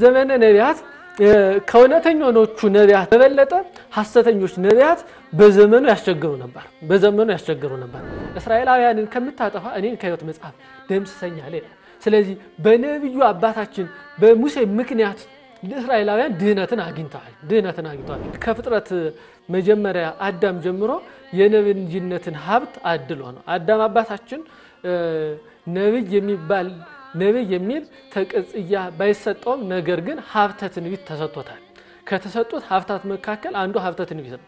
የዘመነ ነቢያት ከእውነተኞቹ ነቢያት በበለጠ ሐሰተኞች ነቢያት በዘመኑ ያስቸግሩ ነበር። በዘመኑ ያስቸግሩ ነበር። እስራኤላውያንን ከምታጠፋ እኔን ከህይወት መጽሐፍ ደምስሰኛል ይላል። ስለዚህ በነቢዩ አባታችን በሙሴ ምክንያት እስራኤላውያን ድህነትን አግኝተዋል። ድህነትን አግኝተዋል። ከፍጥረት መጀመሪያ አዳም ጀምሮ የነብይነትን ሀብት አድሎ ነው። አዳም አባታችን ነብይ የሚባል ነቢይ የሚል ተቀጽያ ባይሰጠውም ነገር ግን ሀብተ ትንቢት ተሰጥቶታል። ከተሰጡት ሀብታት መካከል አንዱ ሀብተ ትንቢት ነው።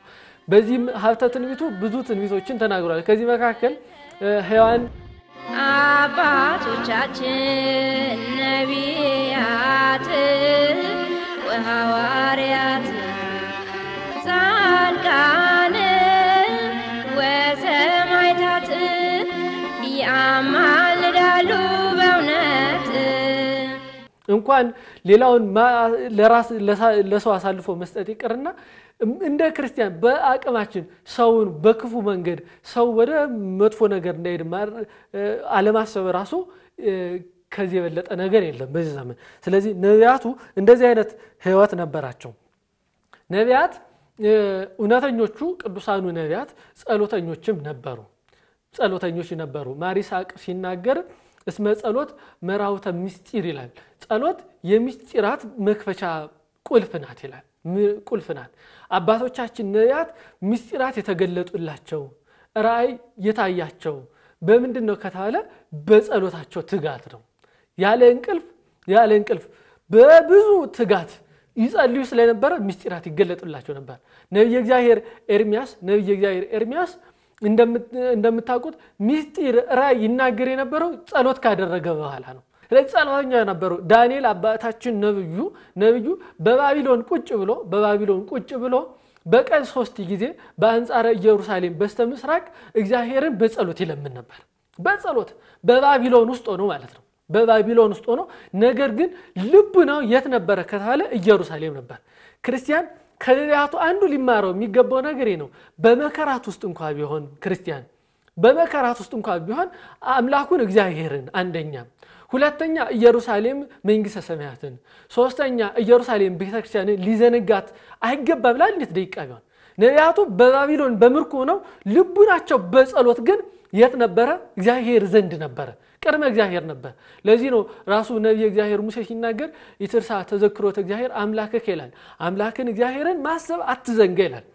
በዚህ ሀብተ ትንቢቱ ብዙ ትንቢቶችን ተናግሯል። ከዚህ መካከል ህዋን አባቶቻችን ነቢያት እንኳን ሌላውን ለሰው አሳልፎ መስጠት ይቅርና እንደ ክርስቲያን በአቅማችን ሰውን በክፉ መንገድ ሰው ወደ መጥፎ ነገር እንዳይሄድ አለማሰብ ራሱ ከዚህ የበለጠ ነገር የለም በዚህ ዘመን። ስለዚህ ነቢያቱ እንደዚህ አይነት ህይወት ነበራቸው። ነቢያት እውነተኞቹ ቅዱሳኑ ነቢያት ጸሎተኞችም ነበሩ ጸሎተኞች ነበሩ። ማሪስ ሲናገር እስመ ጸሎት መራውተ ምስጢር ይላል። ጸሎት የምስጢራት መክፈቻ ቁልፍ ናት ይላል። ቁልፍ ናት። አባቶቻችን ነቢያት ምስጢራት የተገለጡላቸው ራእይ የታያቸው በምንድን ነው ከተባለ በጸሎታቸው ትጋት ነው። ያለ እንቅልፍ ያለ እንቅልፍ በብዙ ትጋት ይጸልዩ ስለነበረ ምስጢራት ይገለጡላቸው ነበር። ነቢየ እግዚአብሔር ኤርሚያስ ነቢየ እግዚአብሔር ኤርሚያስ እንደምታውቁት ሚስጢር ራይ ይናገር የነበረው ጸሎት ካደረገ በኋላ ነው። ስለዚህ ጸሎተኛ ነበሩ። ዳንኤል አባታችን ነብዩ ነብዩ በባቢሎን ቁጭ ብሎ በባቢሎን ቁጭ ብሎ በቀን ሶስት ጊዜ በአንጻረ ኢየሩሳሌም በስተ ምስራቅ እግዚአብሔርን በጸሎት ይለምን ነበር። በጸሎት በባቢሎን ውስጥ ሆኖ ማለት ነው። በባቢሎን ውስጥ ሆኖ ነገር ግን ልቡ ነው የት ነበረ ከተባለ ኢየሩሳሌም ነበር ክርስቲያን ከነቢያቱ አንዱ ሊማረው የሚገባው ነገር ነው። በመከራት ውስጥ እንኳ ቢሆን ክርስቲያን በመከራት ውስጥ እንኳ ቢሆን አምላኩን እግዚአብሔርን አንደኛ፣ ሁለተኛ ኢየሩሳሌም መንግሥተ ሰማያትን፣ ሶስተኛ ኢየሩሳሌም ቤተክርስቲያንን ሊዘነጋት አይገባ ብላል እንዴት ደቂቃ ቢሆን ነቢያቱ በባቢሎን በምርኮ ነው ልቡናቸው በጸሎት ግን የት ነበረ? እግዚአብሔር ዘንድ ነበረ። ቅድመ እግዚአብሔር ነበር ለዚህ ነው ራሱ ነቢይ እግዚአብሔር ሙሴ ሲናገር ይትርሳ ተዘክሮት እግዚአብሔር አምላክህ ይላል አምላክን እግዚአብሔርን ማሰብ አትዘንጋ ይላል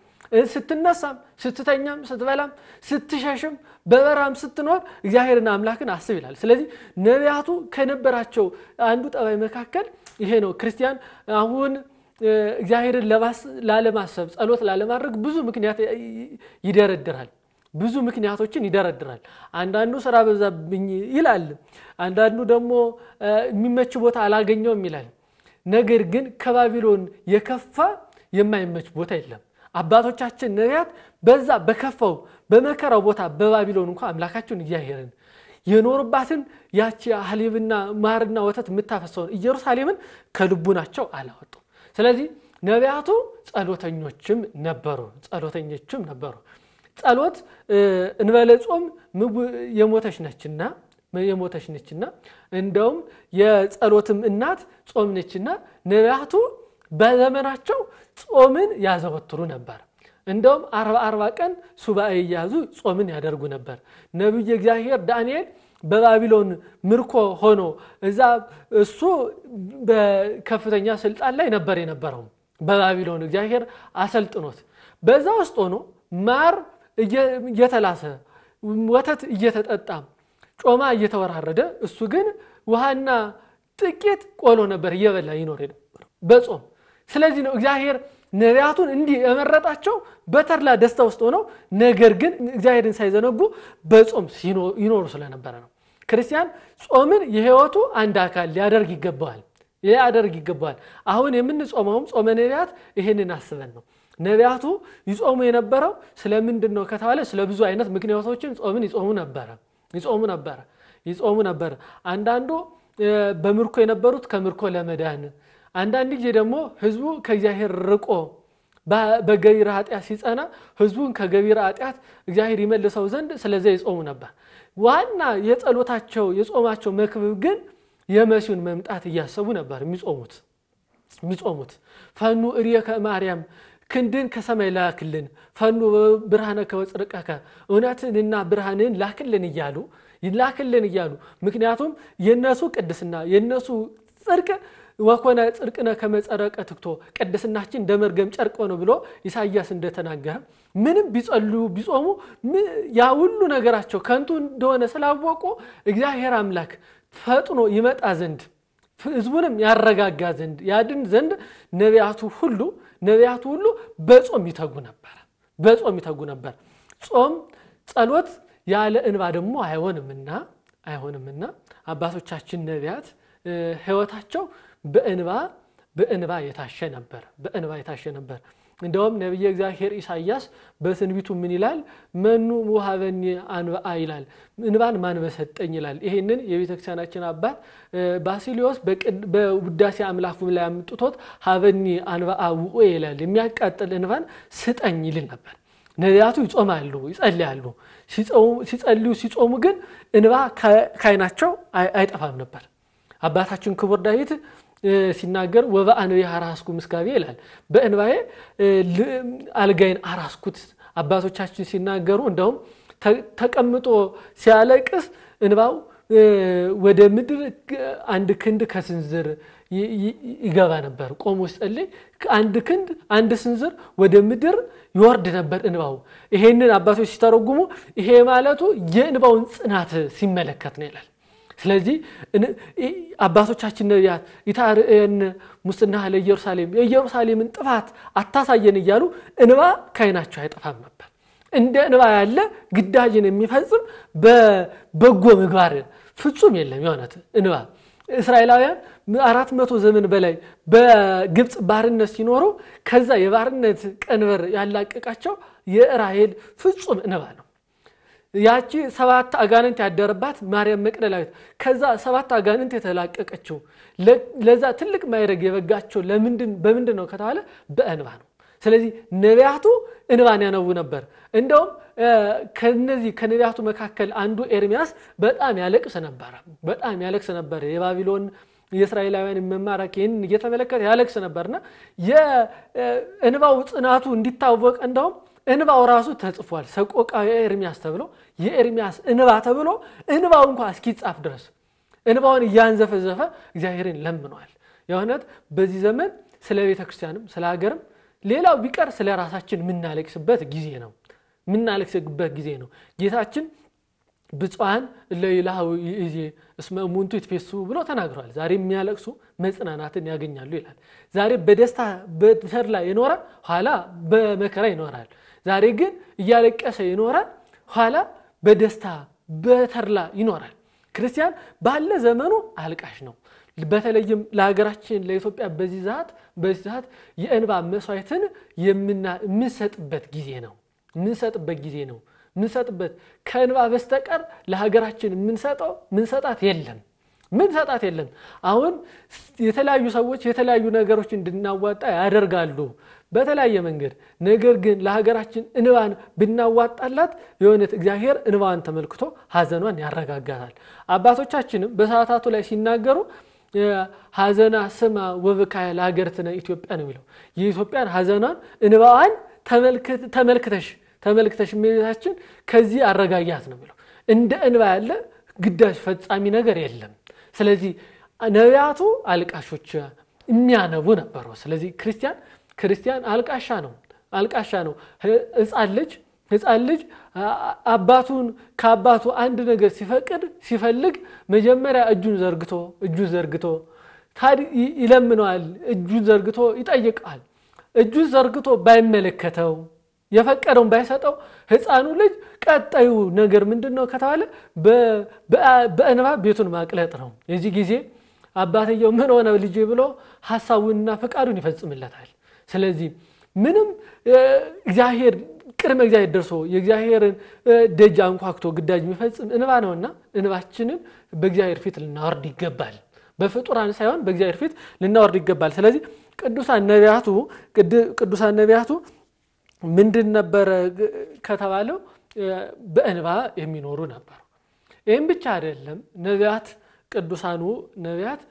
ስትነሳም ስትተኛም ስትበላም ስትሸሽም በበራም ስትኖር እግዚአብሔርን አምላክን አስብ ይላል ስለዚህ ነቢያቱ ከነበራቸው አንዱ ጠባይ መካከል ይሄ ነው ክርስቲያን አሁን እግዚአብሔርን ላለማሰብ ጸሎት ላለማድረግ ብዙ ምክንያት ይደረድራል ብዙ ምክንያቶችን ይደረድራል። አንዳንዱ ስራ በዛብኝ ይላል። አንዳንዱ ደግሞ የሚመች ቦታ አላገኘውም ይላል። ነገር ግን ከባቢሎን የከፋ የማይመች ቦታ የለም። አባቶቻችን ነቢያት በዛ በከፋው በመከራው ቦታ በባቢሎን እንኳ አምላካቸውን እያሄርን የኖሩባትን ያቺ አህሊብና ማርና ወተት የምታፈሰውን ኢየሩሳሌምን ከልቡናቸው አላወጡም። ስለዚህ ነቢያቱ ጸሎተኞችም ነበሩ ጸሎተኞችም ነበሩ። ጸሎት እንበለ ጾም የሞተች ነችና የሞተች ነችና እንደውም የጸሎትም እናት ጾም ነችና ነቢያቱ በዘመናቸው ጾምን ያዘወትሩ ነበር። እንደውም አርባ አርባ ቀን ሱባኤ እያዙ ጾምን ያደርጉ ነበር። ነቢይ እግዚአብሔር ዳንኤል በባቢሎን ምርኮ ሆኖ እዛ እሱ በከፍተኛ ስልጣን ላይ ነበር የነበረው። በባቢሎን እግዚአብሔር አሰልጥኖት በዛ ውስጥ ሆኖ ማር እየተላሰ ወተት እየተጠጣ ጮማ እየተወራረደ እሱ ግን ውሃና ጥቂት ቆሎ ነበር እየበላ ይኖር በጾም። ስለዚህ ነው እግዚአብሔር ነቢያቱን እንዲህ የመረጣቸው በተድላ ደስታ ውስጥ ሆነው፣ ነገር ግን እግዚአብሔርን ሳይዘነጉ በጾም ይኖሩ ስለነበረ ነው። ክርስቲያን ጾምን የህይወቱ አንድ አካል ሊያደርግ ይገባዋል ሊያደርግ ይገባዋል። አሁን የምንጾመውም ጾመ ነቢያት ይህንን አስበን ነው። ነቢያቱ ይጾሙ የነበረው ስለምንድን ነው ከተባለ ስለ ብዙ አይነት ምክንያቶችን ጾምን ይጾሙ ነበረ ይጾሙ ነበረ ይጾሙ ነበረ አንዳንዱ በምርኮ የነበሩት ከምርኮ ለመዳን አንዳንድ ጊዜ ደግሞ ህዝቡ ከእግዚአብሔር ርቆ በገቢር ኃጢአት ሲጸና ህዝቡን ከገቢር ኃጢአት እግዚአብሔር ይመልሰው ዘንድ ስለዚያ ይጾሙ ነበር ዋና የጸሎታቸው የጾማቸው መክብብ ግን የመሲሁን መምጣት እያሰቡ ነበር የሚጾሙት የሚጾሙት ፈኑ እርየ ከማርያም ክንድን ከሰማይ ላክልን ፈኑ ብርሃነ ከወፅርቀከ እውነትንና ብርሃንን ላክልን እያሉ ላክልን እያሉ ምክንያቱም የእነሱ ቅድስና የእነሱ ጽድቅ ወኮነ ጽድቅነ ከመጸረቀ ትክቶ ቅድስናችን እንደ ጨርቆ ነው ብሎ ኢሳያስ እንደተናገረ ምንም ቢጸሉ ቢጾሙ ያ ሁሉ ነገራቸው ከንቱ እንደሆነ ስላወቁ እግዚአብሔር አምላክ ፈጥኖ ይመጣ ዘንድ ህዝቡንም ያረጋጋ ዘንድ ያድን ዘንድ ነቢያቱ ሁሉ ነቢያቱ ሁሉ በጾም ይተጉ ነበር በጾም ይተጉ ነበር ጾም ጸሎት ያለ እንባ ደግሞ አይሆንምና አይሆንምና አባቶቻችን ነቢያት ህይወታቸው በእንባ በእንባ የታሸ ነበር። በእንባ የታሸ ነበር። እንደውም ነቢየ እግዚአብሔር ኢሳያስ በትንቢቱ ምን ይላል? መኑ ውሃበኒ አንብአ ይላል። እንባን ማን በሰጠኝ ይላል። ይሄንን የቤተክርስቲያናችን አባት ባሲሊዮስ በውዳሴ አምላኩ ላይ አምጥቶት ሀበኒ አንብአ ውቁየ ይላል። የሚያቃጥል እንባን ስጠኝ ይልን ነበር። ነቢያቱ ይጾማሉ፣ ይጸልያሉ። ሲጸልዩ ሲጾሙ ግን እንባ ካይናቸው አይጠፋም ነበር። አባታችን ክቡር ዳዊት ሲናገር ወበአንቤ አራስኩ ምስጋቢ ይላል በእንባዬ አልጋይን አራስኩት አባቶቻችን ሲናገሩ እንደውም ተቀምጦ ሲያለቅስ እንባው ወደ ምድር አንድ ክንድ ከስንዝር ይገባ ነበር። ቆሞ ሲጸልይ አንድ ክንድ አንድ ስንዝር ወደ ምድር ይወርድ ነበር እንባው። ይሄንን አባቶች ሲተረጉሙ ይሄ ማለቱ የእንባውን ጽናት ሲመለከት ነው ይላል። ስለዚህ አባቶቻችን ነቢያት ይታርዕየነ ሙስና ለኢየሩሳሌም የኢየሩሳሌምን ጥፋት አታሳየን እያሉ እንባ ከይናቸው አይጠፋም ነበር። እንደ እንባ ያለ ግዳጅን የሚፈጽም በበጎ ምግባር ፍጹም የለም። የሆነት እንባ እስራኤላውያን አራት መቶ ዘመን በላይ በግብፅ ባርነት ሲኖሩ ከዛ የባርነት ቀንበር ያላቀቃቸው የእራሄል ፍጹም እንባ ነው። ያቺ ሰባት አጋንንት ያደረባት ማርያም መቅደላዊት ከዛ ሰባት አጋንንት የተላቀቀችው ለዛ ትልቅ ማይረግ የበጋቸው በምንድን ነው ከተባለ በእንባ ነው። ስለዚህ ነቢያቱ እንባን ያነቡ ነበር። እንደውም ከነዚህ ከነቢያቱ መካከል አንዱ ኤርሚያስ በጣም ያለቅስ ነበረ። በጣም ያለቅስ ነበር። የባቢሎን የእስራኤላውያን መማረክ ይህን እየተመለከተ ያለቅስ ነበርና የእንባው ጽናቱ እንዲታወቅ እንደውም እንባው ራሱ ተጽፏል። ሰቆቃዊ ኤርሚያስ ተብሎ የኤርሚያስ እንባ ተብሎ እንባው እንኳ እስኪጻፍ ድረስ እንባውን እያንዘፈዘፈ እግዚአብሔርን ለምኗል የእውነት በዚህ ዘመን ስለ ቤተ ክርስቲያንም ስለ ሀገርም ሌላው ቢቀር ስለ ራሳችን የምናለቅስበት ጊዜ ነው የምናለቅስበት ጊዜ ነው። ጌታችን ብፁዓን ለይላዊ ዜ እስመ እሙንቱ ይትፌሱ ብሎ ተናግረዋል። ዛሬ የሚያለቅሱ መጽናናትን ያገኛሉ ይላል። ዛሬ በደስታ በተድላ የኖረ ኋላ በመከራ ይኖራል። ዛሬ ግን እያለቀሰ ይኖራል፣ ኋላ በደስታ በተርላ ይኖራል። ክርስቲያን ባለ ዘመኑ አልቃሽ ነው። በተለይም ለሀገራችን ለኢትዮጵያ በዚህ ሰዓት በዚህ ሰዓት የእንባ መስዋይትን የምንሰጥበት ጊዜ ነው የምንሰጥበት ጊዜ ነው የምንሰጥበት ከእንባ በስተቀር ለሀገራችን የምንሰጠው ምንሰጣት የለም ምንሰጣት የለም። አሁን የተለያዩ ሰዎች የተለያዩ ነገሮች እንድናዋጣ ያደርጋሉ። በተለያየ መንገድ ነገር ግን ለሀገራችን እንባን ብናዋጣላት የእውነት እግዚአብሔር እንባን ተመልክቶ ሀዘኗን ያረጋጋታል። አባቶቻችንም በሰዓታቱ ላይ ሲናገሩ ሀዘና ስማ ወብካያ ለሀገርትነ ኢትዮጵያ ነው የሚለው የኢትዮጵያን ሀዘኗን እንባዋን ተመልክተሽ ተመልክተሽ እመቤታችን ከዚህ አረጋጊያት ነው የሚለው እንደ እንባ ያለ ግዳጅ ፈጻሚ ነገር የለም። ስለዚህ ነቢያቱ አልቃሾች የሚያነቡ ነበሩ። ስለዚህ ክርስቲያን ክርስቲያን አልቃሻ ነው አልቃሻ ነው ህፃን ልጅ ህፃን ልጅ አባቱን ከአባቱ አንድ ነገር ሲፈቅድ ሲፈልግ መጀመሪያ እጁን ዘርግቶ እጁን ዘርግቶ ይለምነዋል እጁን ዘርግቶ ይጠይቃል እጁን ዘርግቶ ባይመለከተው የፈቀደውን ባይሰጠው ህፃኑ ልጅ ቀጣዩ ነገር ምንድን ነው ከተባለ በእንባ ቤቱን ማቅለጥ ነው የዚህ ጊዜ አባትየው ምን ሆነ ልጄ ብሎ ሀሳቡንና ፍቃዱን ይፈጽምለታል ስለዚህ ምንም እግዚአብሔር ቅድመ እግዚአብሔር ደርሶ የእግዚአብሔርን ደጅ አንኳክቶ ግዳጅ የሚፈጽም እንባ ነውና እንባችንን በእግዚአብሔር ፊት ልናወርድ ይገባል በፍጡራን ሳይሆን በእግዚአብሔር ፊት ልናወርድ ይገባል ስለዚህ ቅዱሳን ነቢያቱ ቅዱሳን ነቢያቱ ምንድን ነበረ ከተባለው በእንባ የሚኖሩ ነበሩ ይህም ብቻ አይደለም ነቢያት ቅዱሳኑ ነቢያት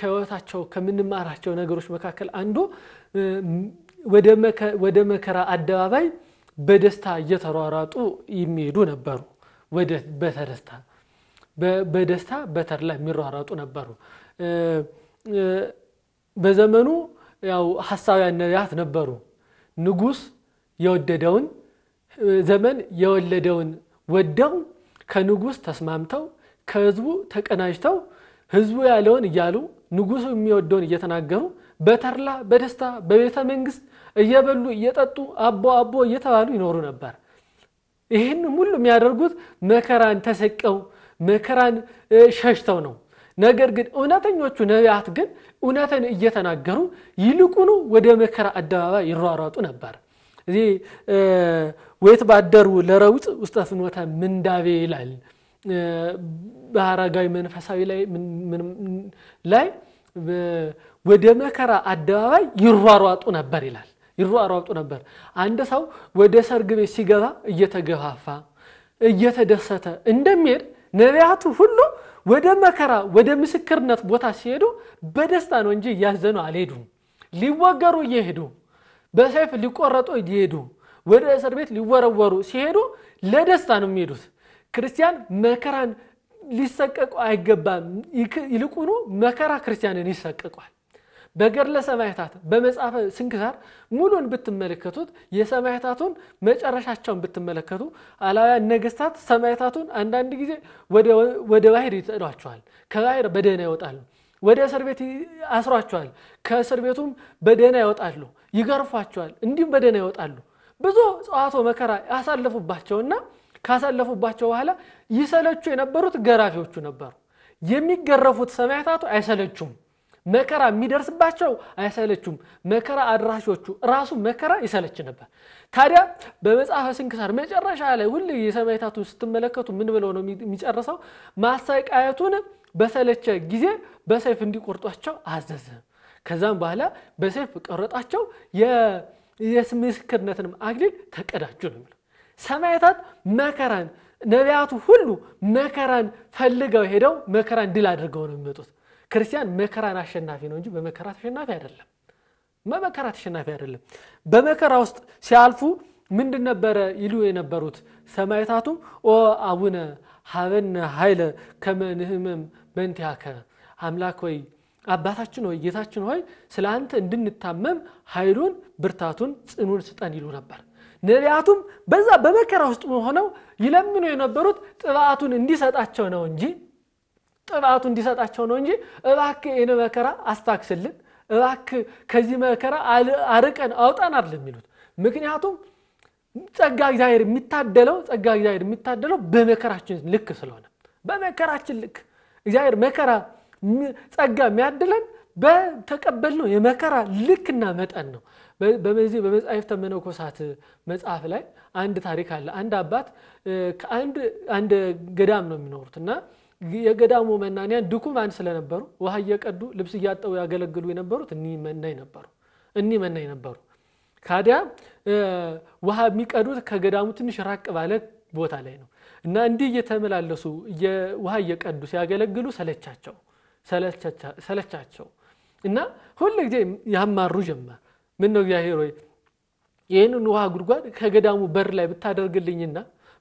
ከህይወታቸው ከምንማራቸው ነገሮች መካከል አንዱ ወደ መከራ አደባባይ በደስታ እየተሯሯጡ የሚሄዱ ነበሩ። በተደስታ በደስታ በተድላ የሚሯሯጡ ነበሩ። በዘመኑ ያው ሀሳውያን ነቢያት ነበሩ። ንጉስ የወደደውን ዘመን የወለደውን ወደው ከንጉስ ተስማምተው ከህዝቡ ተቀናጅተው ህዝቡ ያለውን እያሉ ንጉሱ የሚወደውን እየተናገሩ በተርላ በደስታ በቤተ መንግስት እየበሉ እየጠጡ አቦ አቦ እየተባሉ ይኖሩ ነበር። ይህን ሁሉ የሚያደርጉት መከራን ተሰቀው መከራን ሸሽተው ነው። ነገር ግን እውነተኞቹ ነቢያት ግን እውነትን እየተናገሩ ይልቁኑ ወደ መከራ አደባባይ ይሯሯጡ ነበር። እዚህ ወይት ባደሩ ለረውጥ ውስጠ ፍኖተ ምንዳቤ ይላል። በአረጋዊ መንፈሳዊ ላይ ላይ ወደ መከራ አደባባይ ይሯሯጡ ነበር ይላል። ይሯሯጡ ነበር። አንድ ሰው ወደ ሰርግ ቤት ሲገባ እየተገፋፋ እየተደሰተ እንደሚሄድ ነቢያቱ ሁሉ ወደ መከራ ወደ ምስክርነት ቦታ ሲሄዱ በደስታ ነው እንጂ እያዘኑ አልሄዱም። ሊወገሩ እየሄዱ በሰይፍ ሊቆረጡ እየሄዱ ወደ እስር ቤት ሊወረወሩ ሲሄዱ ለደስታ ነው የሚሄዱት። ክርስቲያን መከራን ሊሰቀቁ አይገባም። ይልቁኑ መከራ ክርስቲያንን ይሰቀቋል። በገድለ ሰማዕታት በመጽሐፈ ስንክሳር ሙሉን ብትመለከቱት የሰማዕታቱን መጨረሻቸውን ብትመለከቱ አላውያን ነገስታት ሰማዕታቱን አንዳንድ ጊዜ ወደ ባህር ይጥሏቸዋል። ከባህር በደህና ይወጣሉ። ወደ እስር ቤት አስሯቸዋል። ከእስር ቤቱም በደህና ይወጣሉ። ይገርፏቸዋል። እንዲሁም በደህና ይወጣሉ። ብዙ ጸዋቶ መከራ ያሳለፉባቸውና ካሳለፉባቸው በኋላ ይሰለቹ የነበሩት ገራፊዎቹ ነበሩ። የሚገረፉት ሰማዕታቱ አይሰለቹም። መከራ የሚደርስባቸው አይሰለቹም። መከራ አድራሾቹ ራሱ መከራ ይሰለች ነበር። ታዲያ በመጽሐፈ ስንክሳር መጨረሻ ላይ ሁሌ የሰማዕታቱን ስትመለከቱ ምን ብለው ነው የሚጨርሰው? ማሰቃየቱን በሰለቸ ጊዜ በሰይፍ እንዲቆርጧቸው አዘዘ። ከዛም በኋላ በሰይፍ ቆረጣቸው፣ የምስክርነትንም አክሊል ተቀዳጁ ነው የሚለው ሰማያታት መከራን ነቢያቱ ሁሉ መከራን ፈልገው ሄደው መከራን ድል አድርገው ነው የሚመጡት። ክርስቲያን መከራን አሸናፊ ነው እንጂ በመከራ ተሸናፊ አይደለም። በመከራ ተሸናፊ አይደለም። በመከራ ውስጥ ሲያልፉ ምንድን ነበረ ይሉ የነበሩት ሰማዕታቱ? ኦ አቡነ ሀበነ ሀይለ ከመንህመም ንሕመም አምላክ ወይ አባታችን ወይ ጌታችን ሆይ ስለ አንተ እንድንታመም ኃይሉን ብርታቱን ጽኑን ስጠን ይሉ ነበር። ነቢያቱም በዛ በመከራ ውስጥ ሆነው ይለምኑ የነበሩት ጥባቱን እንዲሰጣቸው ነው እንጂ ጥብዓቱ እንዲሰጣቸው ነው እንጂ እባክ ይህን መከራ አስታክስልን፣ እባክ ከዚህ መከራ አርቀን አውጣን አይደል የሚሉት። ምክንያቱም ጸጋ እግዚአብሔር የሚታደለው ጸጋ እግዚአብሔር የሚታደለው በመከራችን ልክ ስለሆነ በመከራችን ልክ እግዚአብሔር መከራ ጸጋ የሚያድለን በተቀበልነው የመከራ ልክና መጠን ነው። በዚህ በመጽሐፍተ መነኮሳት መጽሐፍ ላይ አንድ ታሪክ አለ። አንድ አባት ከአንድ አንድ ገዳም ነው የሚኖሩት እና የገዳሙ መናንያን ድኩማን ስለነበሩ ውሃ እየቀዱ ልብስ እያጠቡ ያገለግሉ የነበሩት እኒህ መናኝ ነበሩ። እኒህ መናኝ ነበሩ። ካዲያ ውሃ የሚቀዱት ከገዳሙ ትንሽ ራቅ ባለ ቦታ ላይ ነው እና እንዲህ እየተመላለሱ ውሃ እየቀዱ ሲያገለግሉ ሰለቻቸው ሰለቻቸው እና ሁሉ ጊዜ ያማሩ ጀመር። ምን ነው እግዚአብሔር ሆይ ይህንን ውሃ ጉድጓድ ከገዳሙ በር ላይ ብታደርግልኝና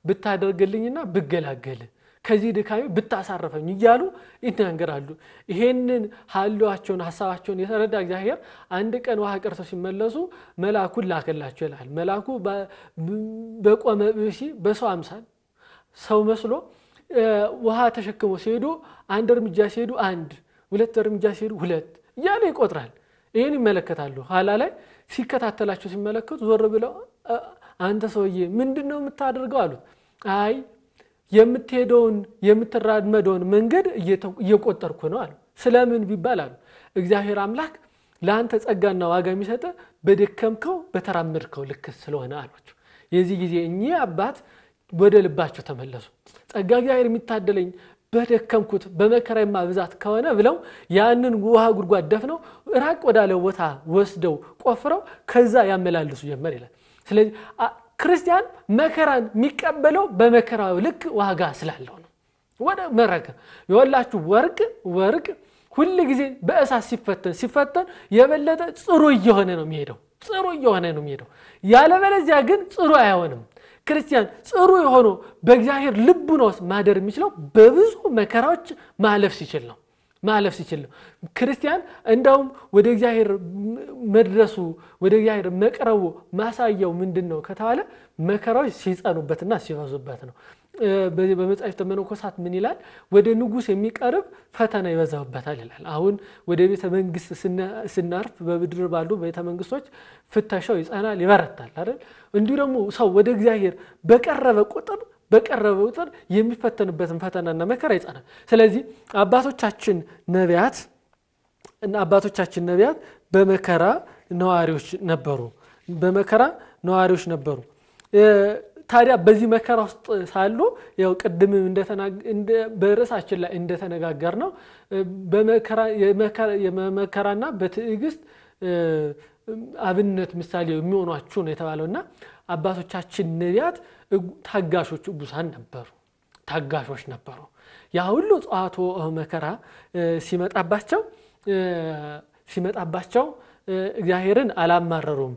ብታደርግልኝና ብገላገል ከዚህ ድካሜ ብታሳረፈኝ እያሉ ይናገራሉ። ይሄንን ሀልዋቸውን ሀሳባቸውን የተረዳ እግዚአብሔር አንድ ቀን ውሃ ቀርተው ሲመለሱ መልአኩን ላከላቸው ይላል። መልአኩ በቆመ ብሲ በሰው አምሳል ሰው መስሎ ውሃ ተሸክሞ ሲሄዱ አንድ እርምጃ ሲሄዱ አንድ፣ ሁለት እርምጃ ሲሄዱ ሁለት እያለ ይቆጥራል። ይህን ይመለከታሉ። ኋላ ላይ ሲከታተላቸው ሲመለከቱ ዞር ብለው አንተ ሰውዬ ምንድን ነው የምታደርገው አሉት። አይ የምትሄደውን የምትራመደውን መንገድ እየቆጠርኩ ነው አሉ። ስለምን ቢባል አሉ እግዚአብሔር አምላክ ለአንተ ጸጋና ዋጋ የሚሰጠ በደከምከው በተራመድከው ልክ ስለሆነ አሏቸው። የዚህ ጊዜ እኚህ አባት ወደ ልባቸው ተመለሱ። ጸጋ እግዚአብሔር የሚታደለኝ በደከምኩት በመከራ ብዛት ከሆነ ብለው ያንን ውሃ ጉድጓድ ደፍነው ራቅ ወዳለ ቦታ ወስደው ቆፍረው ከዛ ያመላልሱ ጀመር ይላል። ስለዚህ ክርስቲያን መከራን የሚቀበለው በመከራው ልክ ዋጋ ስላለው ነው። ወደ መረገ የወላችሁ ወርቅ ወርቅ ሁል ጊዜ በእሳት ሲፈተን ሲፈተን የበለጠ ጽሩ እየሆነ ነው የሚሄደው ጽሩ እየሆነ ነው የሚሄደው። ያለበለዚያ ግን ጽሩ አይሆንም። ክርስቲያን ጽሩ የሆኑ በእግዚአብሔር ልቡና ውስጥ ማደር የሚችለው በብዙ መከራዎች ማለፍ ሲችል ነው ማለፍ ሲችል ነው። ክርስቲያን እንዳውም ወደ እግዚአብሔር መድረሱ ወደ እግዚአብሔር መቅረቡ ማሳየው ምንድን ነው ከተባለ መከራዎች ሲጸኑበትና ሲበዙበት ነው። በዚህ በመጽሐፍ ተመነኮሳት ምን ይላል? ወደ ንጉስ የሚቀርብ ፈተና ይበዛበታል ይላል። አሁን ወደ ቤተ መንግስት ስናርፍ በምድር ባሉ ቤተ መንግስቶች ፍተሻው ይጸናል፣ ይበረታል አይደል? እንዲሁ ደግሞ ሰው ወደ እግዚአብሔር በቀረበ ቁጥር በቀረበ ቁጥር የሚፈተንበትን ፈተናና መከራ ይጸናል። ስለዚህ አባቶቻችን ነቢያት አባቶቻችን ነቢያት በመከራ ነዋሪዎች ነበሩ፣ በመከራ ነዋሪዎች ነበሩ። ታዲያ በዚህ መከራ ውስጥ ሳሉ ያው ቅድም በርዕሳችን ላይ እንደተነጋገር ነው የመከራና በትዕግስት አብነት ምሳሌ የሚሆኗችሁ ነው የተባለውና አባቶቻችን ነቢያት ታጋሾች ቡሳን ነበሩ፣ ታጋሾች ነበሩ። ያ ሁሉ ጸዋቶ መከራ ሲመጣባቸው ሲመጣባቸው እግዚአብሔርን አላማረሩም።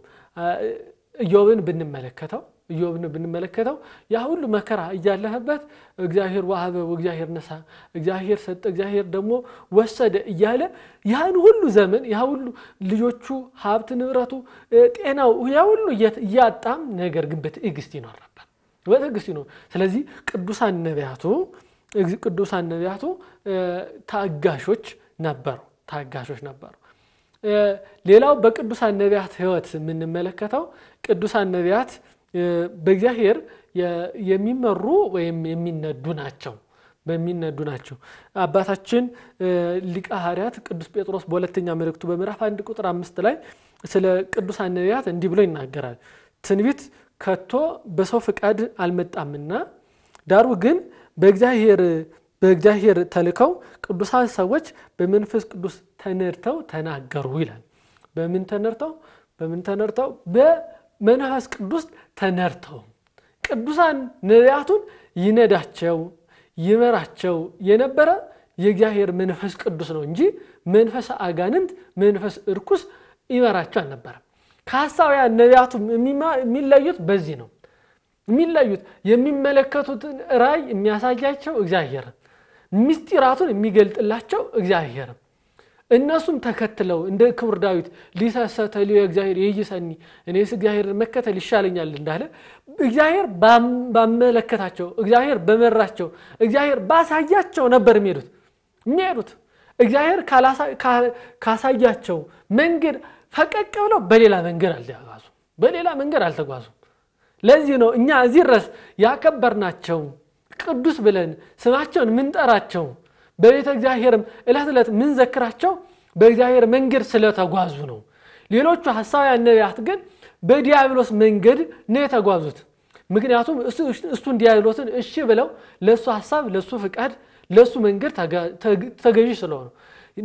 ኢዮብን ብንመለከተው ኢዮብን ብንመለከተው ያ ሁሉ መከራ እያለህበት እግዚአብሔር ዋህበ ወእግዚአብሔር ነሳ እግዚአብሔር ሰጠ እግዚአብሔር ደግሞ ወሰደ እያለ ያን ሁሉ ዘመን ያ ሁሉ ልጆቹ ሀብት ንብረቱ ጤናው ያ ሁሉ እያጣም ነገር ግን በትዕግስት ይኖር ነበር በትዕግስት ይኖር ስለዚህ ቅዱሳን ነቢያቱ ቅዱሳን ነቢያቱ ታጋሾች ነበሩ ታጋሾች ነበሩ ሌላው በቅዱሳን ነቢያት ህይወት የምንመለከተው ቅዱሳን ነቢያት በእግዚአብሔር የሚመሩ ወይም የሚነዱ ናቸው በሚነዱ ናቸው። አባታችን ሊቀ ሀርያት ቅዱስ ጴጥሮስ በሁለተኛ መልእክቱ በምዕራፍ አንድ ቁጥር አምስት ላይ ስለ ቅዱስ አነቢያት እንዲህ ብሎ ይናገራል። ትንቢት ከቶ በሰው ፍቃድ አልመጣምና ዳሩ ግን በእግዚአብሔር በእግዚአብሔር ተልከው ቅዱሳን ሰዎች በመንፈስ ቅዱስ ተነድተው ተናገሩ ይላል። በምን ተነድተው በምን ተነድተው መንፈስ ቅዱስ ተነርተው ቅዱሳን ነቢያቱን ይነዳቸው ይመራቸው የነበረ የእግዚአብሔር መንፈስ ቅዱስ ነው እንጂ መንፈስ አጋንንት፣ መንፈስ እርኩስ ይመራቸው አልነበረም። ከሀሳውያን ነቢያቱ የሚለዩት በዚህ ነው። የሚለዩት የሚመለከቱትን ራይ የሚያሳያቸው እግዚአብሔር፣ ምስጢራቱን የሚገልጥላቸው እግዚአብሔር እነሱም ተከትለው እንደ ክቡር ዳዊት ሊሰሰተል እግዚአብሔር የይሰኒ እኔስ እግዚአብሔር መከተል ይሻለኛል እንዳለ እግዚአብሔር ባመለከታቸው፣ እግዚአብሔር በመራቸው፣ እግዚአብሔር ባሳያቸው ነበር የሚሄዱት የሚሄዱት እግዚአብሔር ካሳያቸው መንገድ ፈቀቅ ብለው በሌላ መንገድ አልተጓዙ በሌላ መንገድ አልተጓዙ ለዚህ ነው እኛ እዚህ ድረስ ያከበርናቸው ቅዱስ ብለን ስማቸውን ምንጠራቸው በቤተ እግዚአብሔርም እለት ዕለት ምንዘክራቸው በእግዚአብሔር መንገድ ስለተጓዙ ነው ሌሎቹ ሐሳውያን ነቢያት ግን በዲያብሎስ መንገድ ነው የተጓዙት ምክንያቱም እሱን ዲያብሎስን እሺ ብለው ለእሱ ሀሳብ ለእሱ ፍቃድ ለእሱ መንገድ ተገዢ ስለሆኑ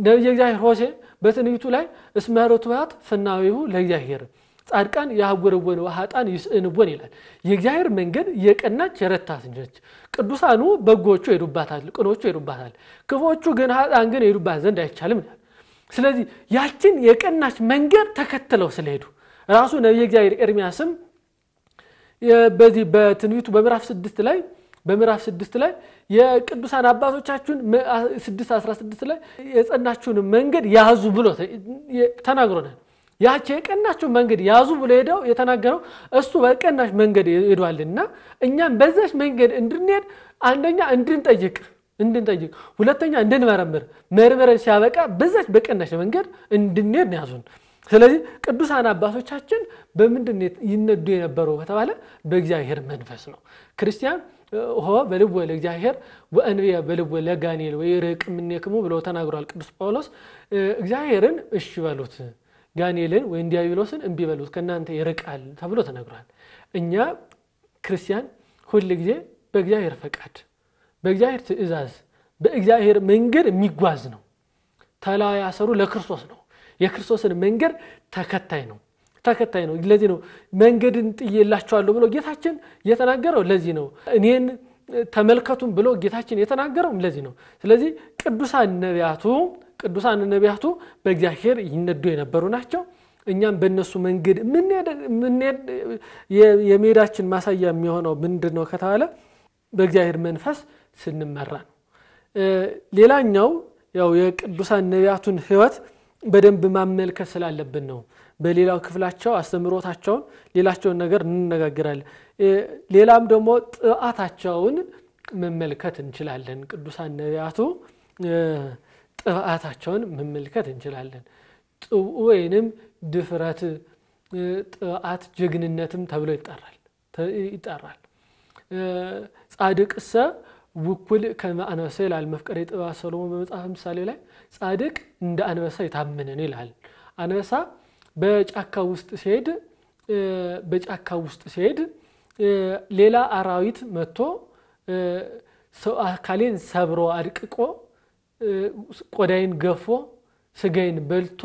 ነቢይ እግዚአብሔር ሆሴ በትንቢቱ ላይ እስመ ርቱዓት ፍናዊሁ ለእግዚአብሔር ጻድቃን ያጎረወነ ሀጣን ይስእንወን ይላል። የእግዚአብሔር መንገድ የቀናች የረታት ነች። ቅዱሳኑ በጎቹ ሄዱባታል፣ ቅኖቹ ሄዱባታል። ክፎቹ ግን ሀጣን ግን ሄዱባት ዘንድ አይቻልም ይላል። ስለዚህ ያችን የቀናች መንገድ ተከትለው ስለሄዱ ራሱ ነቢየ እግዚአብሔር ኤርሚያስም በዚህ በትንቢቱ በምዕራፍ ስድስት ላይ በምዕራፍ ስድስት ላይ የቅዱሳን አባቶቻችሁን ስድስት አስራ ስድስት ላይ የጸናችሁን መንገድ ያዙ ብሎ ተናግሮናል። ያቸው የቀናቸው መንገድ ያዙ ብሎ ሄደው የተናገረው እሱ በቀናሽ መንገድ ሄዷልና እኛም በዛች መንገድ እንድንሄድ አንደኛ እንድንጠይቅ እንድንጠይቅ ሁለተኛ እንድንመረምር መርመረ ሲያበቃ በዛች በቀናሽ መንገድ እንድንሄድ ነው ያዙን። ስለዚህ ቅዱሳን አባቶቻችን በምንድን ይነዱ የነበረው ከተባለ በእግዚአብሔር መንፈስ ነው። ክርስቲያን ሆ እግዚአብሔር ለእግዚአብሔር በልብ ወለ ለጋኔል ወይ ርቅ ምኔክሙ ብሎ ተናግሯል ቅዱስ ጳውሎስ። እግዚአብሔርን እሽ በሉት ጋኔልን ወይም ዲያብሎስን እምቢ በሉት ከእናንተ ይርቃል ተብሎ ተነግሯል። እኛ ክርስቲያን ሁል ጊዜ በእግዚአብሔር ፈቃድ፣ በእግዚአብሔር ትእዛዝ፣ በእግዚአብሔር መንገድ የሚጓዝ ነው። ተላው ያሰሩ ለክርስቶስ ነው። የክርስቶስን መንገድ ተከታይ ነው ተከታይ ነው። ለዚህ ነው መንገድን ጥዬላችኋለሁ ብሎ ጌታችን የተናገረው። ለዚህ ነው እኔን ተመልከቱም ብሎ ጌታችን የተናገረው። ለዚህ ነው ስለዚህ ቅዱሳን ነቢያቱ ቅዱሳን ነቢያቱ በእግዚአብሔር ይነዱ የነበሩ ናቸው። እኛም በእነሱ መንገድ የሜዳችን ማሳያ የሚሆነው ምንድን ነው ከተባለ በእግዚአብሔር መንፈስ ስንመራ ነው። ሌላኛው ያው የቅዱሳን ነቢያቱን ህይወት በደንብ ማመልከት ስላለብን ነው። በሌላው ክፍላቸው አስተምሮታቸውን፣ ሌላቸውን ነገር እንነጋገራለን። ሌላም ደግሞ ጥአታቸውን መመልከት እንችላለን። ቅዱሳን ነቢያቱ ጥብአታቸውን መመልከት እንችላለን። ጥብኡ ወይንም ድፍረት፣ ጥብአት ጀግንነትም ተብሎ ይጠራል ይጠራል። ሰ ውኩል ከመ አንበሳ ይላል መፍቀሬ ጥበብ ሰሎሞን በመጽሐፍ ምሳሌ ላይ ጻድቅ እንደ አንበሳ የታመነ ነው ይላል። አንበሳ በጫካ ውስጥ ሲሄድ በጫካ ውስጥ ሲሄድ ሌላ አራዊት መጥቶ ሰው አካሌን ሰብሮ አድቅቆ ቆዳይን ገፎ ስጋይን በልቶ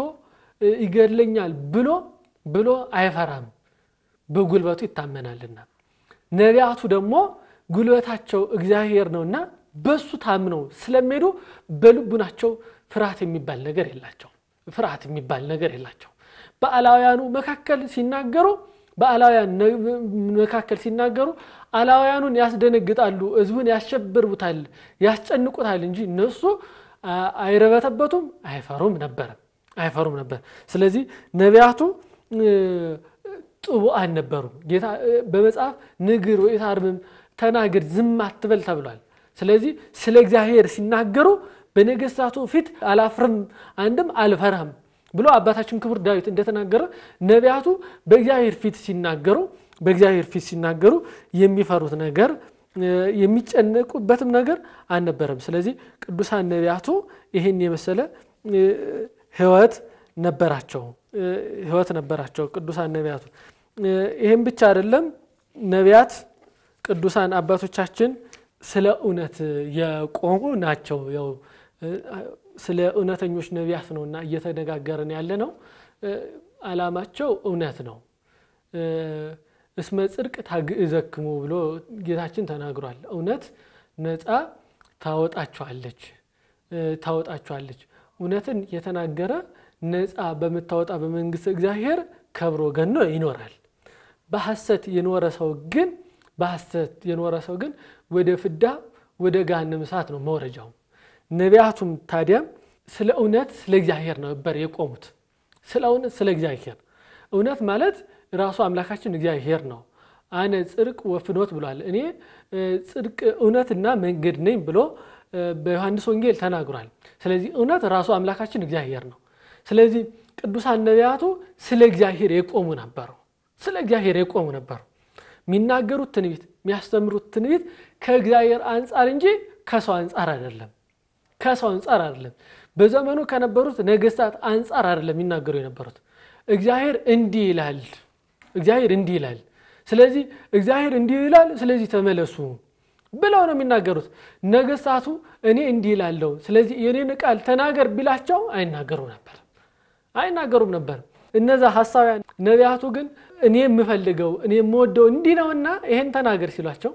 ይገድለኛል ብሎ ብሎ አይፈራም፣ በጉልበቱ ይታመናልና። ነቢያቱ ደግሞ ጉልበታቸው እግዚአብሔር ነውና በሱ ታምነው ስለሚሄዱ በልቡናቸው ፍርሃት የሚባል ነገር የላቸው ፍርሃት የሚባል ነገር የላቸው። በአላውያኑ መካከል ሲናገሩ በአላውያን መካከል ሲናገሩ አላውያኑን ያስደነግጣሉ፣ ህዝቡን ያሸበርቡታል፣ ያስጨንቁታል እንጂ እነሱ አይረበተበቱም አይፈሩም ነበር አይፈሩም ነበር ስለዚህ ነቢያቱ ጥቡ አልነበሩም ጌታ በመጽሐፍ ንግር ወይ ተናግር ዝም አትበል ተብሏል ስለዚህ ስለ እግዚአብሔር ሲናገሩ በነገስታቱ ፊት አላፍርም አንድም አልፈራም ብሎ አባታችን ክቡር ዳዊት እንደተናገረ ነቢያቱ በእግዚአብሔር ፊት ሲናገሩ በእግዚአብሔር ፊት ሲናገሩ የሚፈሩት ነገር የሚጨነቁበትም ነገር አልነበረም። ስለዚህ ቅዱሳን ነቢያቱ ይህን የመሰለ ህይወት ነበራቸው ህይወት ነበራቸው ቅዱሳን ነቢያቱ። ይህም ብቻ አይደለም። ነቢያት ቅዱሳን አባቶቻችን ስለ እውነት የቆሙ ናቸው። ያው ስለ እውነተኞች ነቢያት ነው እና እየተነጋገርን ያለ ነው። አላማቸው እውነት ነው። እስመ ጽድቅ ታግእዘክሙ ብሎ ጌታችን ተናግሯል። እውነት ነፃ ታወጣችኋለች ታወጣችኋለች። እውነትን የተናገረ ነፃ በምታወጣ በመንግስት እግዚአብሔር ከብሮ ገኖ ይኖራል። በሐሰት የኖረ ሰው ግን በሐሰት የኖረ ሰው ግን ወደ ፍዳ ወደ ገሃነመ እሳት ነው መውረጃው። ነቢያቱም ታዲያም ስለ እውነት ስለ እግዚአብሔር ነበር የቆሙት። ስለ እውነት ስለ እግዚአብሔር እውነት ማለት ራሱ አምላካችን እግዚአብሔር ነው። አነ ጽድቅ ወፍኖት ብሏል። እኔ ጽድቅ እውነትና መንገድ ነኝ ብሎ በዮሐንስ ወንጌል ተናግሯል። ስለዚህ እውነት ራሱ አምላካችን እግዚአብሔር ነው። ስለዚህ ቅዱሳን ነቢያቱ ስለ እግዚአብሔር የቆሙ ነበሩ። ስለ እግዚአብሔር የቆሙ ነበሩ። የሚናገሩት ትንቢት፣ የሚያስተምሩት ትንቢት ከእግዚአብሔር አንጻር እንጂ ከሰው አንጻር አይደለም። ከሰው አንጻር አይደለም። በዘመኑ ከነበሩት ነገስታት አንጻር አይደለም የሚናገሩ የነበሩት እግዚአብሔር እንዲህ ይላል እግዚአብሔር እንዲህ ይላል ስለዚህ እግዚአብሔር እንዲህ ይላል ስለዚህ ተመለሱ ብለው ነው የሚናገሩት ነገስታቱ እኔ እንዲህ ይላለው ስለዚህ የኔን ቃል ተናገር ቢላቸው አይናገሩ ነበር አይናገሩም ነበር እነዛ ሀሳውያን ነቢያቱ ግን እኔ የምፈልገው እኔ የምወደው እንዲህ ነውና ይሄን ተናገር ሲሏቸው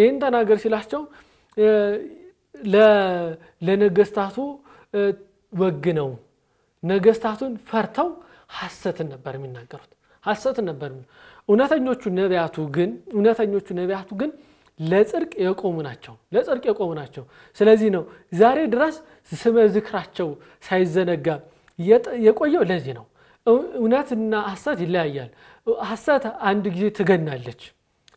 ይህን ተናገር ሲላቸው ለነገስታቱ ወግ ነው ነገስታቱን ፈርተው ሀሰትን ነበር የሚናገሩት ሀሰት ነበር። እውነተኞቹ ነቢያቱ ግን እውነተኞቹ ነቢያቱ ግን ለጽርቅ የቆሙ ናቸው። ለጽርቅ የቆሙ ናቸው። ስለዚህ ነው ዛሬ ድረስ ስመ ዝክራቸው ሳይዘነጋ የቆየው። ለዚህ ነው እውነትና ሀሰት ይለያያል። ሐሰት አንድ ጊዜ ትገናለች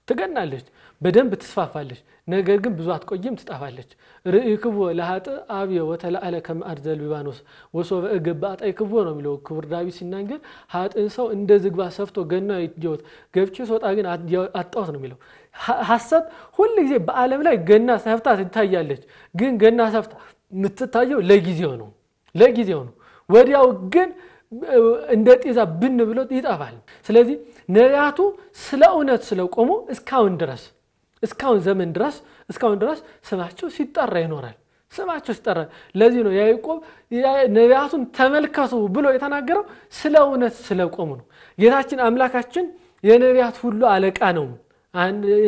ትገናለች በደንብ ትስፋፋለች። ነገር ግን ብዙ አትቆይም፣ ትጠፋለች። ርእይክቦ ለሀጥ አብየ ወተላአለ ከም አርዘ ሊባኖስ ወሶበ እገባ አጣይክቦ ነው የሚለው ክቡር ዳዊት ሲናገር ሀጥን ሰው እንደ ዝግባ ሰፍቶ ገና ይጀወት ገብቼ ስወጣ ግን አጣሁት ነው የሚለው ሀሳብ ሁል ጊዜ በአለም ላይ ገና ሰፍታ ትታያለች። ግን ገና ሰፍታ የምትታየው ለጊዜው ነው ለጊዜው ነው። ወዲያው ግን እንደ ጤዛ ብን ብሎ ይጠፋል። ስለዚህ ነቢያቱ ስለ እውነት ስለቆሙ እስካሁን ድረስ እስካሁን ዘመን ድረስ እስካሁን ድረስ ስማቸው ሲጠራ ይኖራል። ስማቸው ሲጠራ ለዚህ ነው ያዕቆብ ነቢያቱን ተመልከቱ ብሎ የተናገረው ስለ እውነት ስለቆሙ ነው። ጌታችን አምላካችን የነቢያት ሁሉ አለቃ ነው።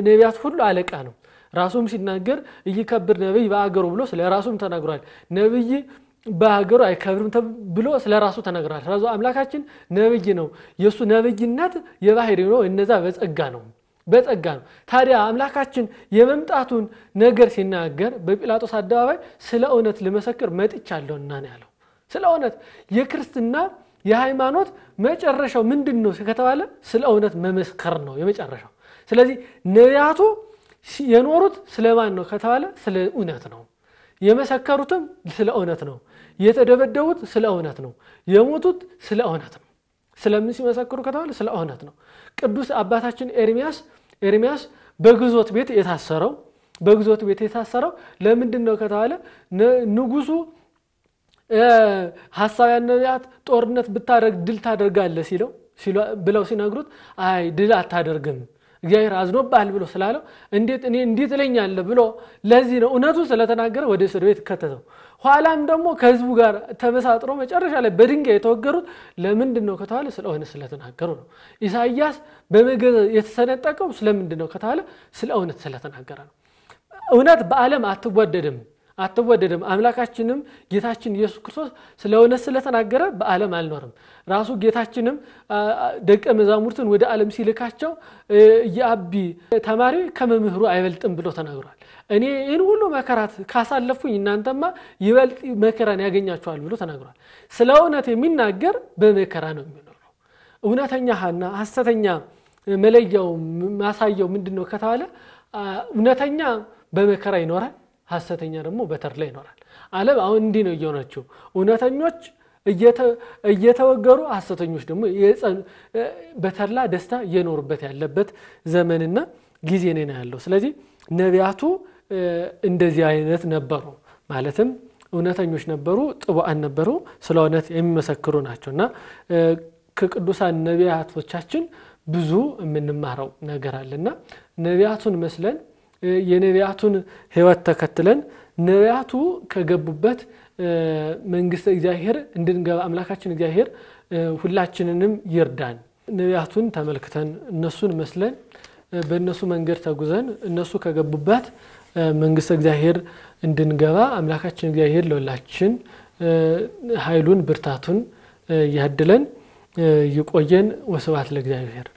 ነቢያት ሁሉ አለቃ ነው። ራሱም ሲናገር እይከብር ነብይ በአገሩ ብሎ ስለ ራሱም ተናግሯል። ነብይ በሀገሩ አይከብርም ብሎ ስለ ራሱ ተናግሯል። ራሱ አምላካችን ነብይ ነው። የእሱ ነብይነት የባህሪ ነው። እነዛ በጸጋ ነው። በጸጋ ነው ታዲያ አምላካችን የመምጣቱን ነገር ሲናገር በጲላጦስ አደባባይ ስለ እውነት ልመሰክር እና ነው ያለው ስለ እውነት የክርስትና የሃይማኖት መጨረሻው ምንድን ነው ከተባለ ስለ እውነት መመስከር ነው የመጨረሻው ስለዚህ ነቢያቱ የኖሩት ስለማን ነው ከተባለ ስለ እውነት ነው የመሰከሩትም ስለ እውነት ነው የተደበደቡት ስለ እውነት ነው የሞቱት ስለ እውነት ነው ስለምን ሲመሰክሩ ከተባለ ስለ እውነት ነው። ቅዱስ አባታችን ኤርሚያስ ኤርሚያስ በግዞት ቤት የታሰረው በግዞት ቤት የታሰረው ለምንድን ነው ከተባለ ንጉሱ ሀሳውያን ነቢያት ጦርነት ብታደርግ ድል ታደርጋለ ሲለው ብለው ሲነግሩት አይ ድል አታደርግም እግዚአብሔር አዝኖባል ብሎ ስላለው እንዴት እኔ እንዲህ ትለኛለህ ብሎ ለዚህ ነው እውነቱ ስለተናገረ ወደ እስር ቤት ከተተው። ኋላም ደግሞ ከህዝቡ ጋር ተመሳጥሮ መጨረሻ ላይ በድንጋይ የተወገሩት ለምንድን ነው ከተባለ ስለሆነ ስለተናገሩ ነው። ኢሳያስ በመገዘ የተሰነጠቀው ስለምንድን ነው ከተባለ ስለ እውነት ስለተናገረ ነው። እውነት በዓለም አትወደድም አትወደድም። አምላካችንም ጌታችን ኢየሱስ ክርስቶስ ስለ እውነት ስለተናገረ በዓለም አልኖርም። ራሱ ጌታችንም ደቀ መዛሙርትን ወደ ዓለም ሲልካቸው የአቢ ተማሪ ከመምህሩ አይበልጥም ብሎ ተናግሯል። እኔ ይህን ሁሉ መከራት ካሳለፉኝ እናንተማ ይበልጥ መከራን ያገኛችኋል ብሎ ተናግሯል። ስለ እውነት የሚናገር በመከራ ነው የሚኖረው። እውነተኛና ሀሰተኛ መለያው ማሳየው ምንድን ነው ከተባለ እውነተኛ በመከራ ይኖራል፣ ሀሰተኛ ደግሞ በተር ላይ ይኖራል። አለም አሁን እንዲህ ነው እየሆናቸው እውነተኞች እየተወገሩ ሀሰተኞች ደግሞ በተድላ ደስታ እየኖሩበት ያለበት ዘመንና ጊዜ ነው ያለው። ስለዚህ ነቢያቱ እንደዚህ አይነት ነበሩ። ማለትም እውነተኞች ነበሩ፣ ጥቡአን ነበሩ፣ ስለ እውነት የሚመሰክሩ ናቸው እና ከቅዱሳን ነቢያቶቻችን ብዙ የምንማረው ነገር አለና ነቢያቱን መስለን የነቢያቱን ህይወት ተከትለን ነቢያቱ ከገቡበት መንግስት እግዚአብሔር እንድንገባ አምላካችን እግዚአብሔር ሁላችንንም ይርዳን። ነቢያቱን ተመልክተን እነሱን መስለን በእነሱ መንገድ ተጉዘን እነሱ ከገቡበት መንግስት እግዚአብሔር እንድንገባ አምላካችን እግዚአብሔር ለሁላችን ኃይሉን ብርታቱን ያድለን። ይቆየን። ወስባት ለእግዚአብሔር።